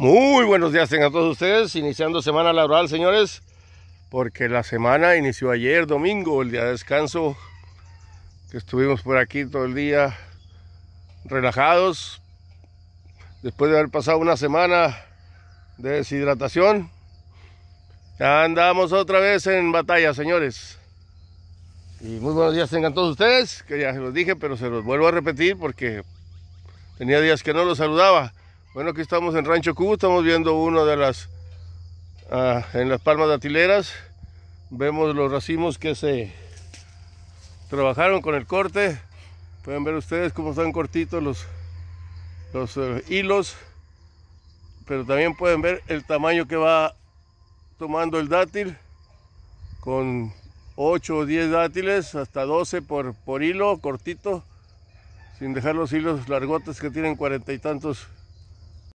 Muy buenos días tengan todos ustedes, iniciando semana laboral, señores, porque la semana inició ayer, domingo, el día de descanso, que estuvimos por aquí todo el día relajados, después de haber pasado una semana de deshidratación, ya andamos otra vez en batalla, señores. Y muy buenos días tengan todos ustedes, que ya se los dije, pero se los vuelvo a repetir porque tenía días que no los saludaba. Bueno, aquí estamos en Rancho Cubo, estamos viendo una de las, ah, en las palmas datileras, vemos los racimos que se trabajaron con el corte, pueden ver ustedes cómo están cortitos los, los eh, hilos, pero también pueden ver el tamaño que va tomando el dátil, con 8 o 10 dátiles, hasta 12 por, por hilo, cortito, sin dejar los hilos largotes que tienen cuarenta y tantos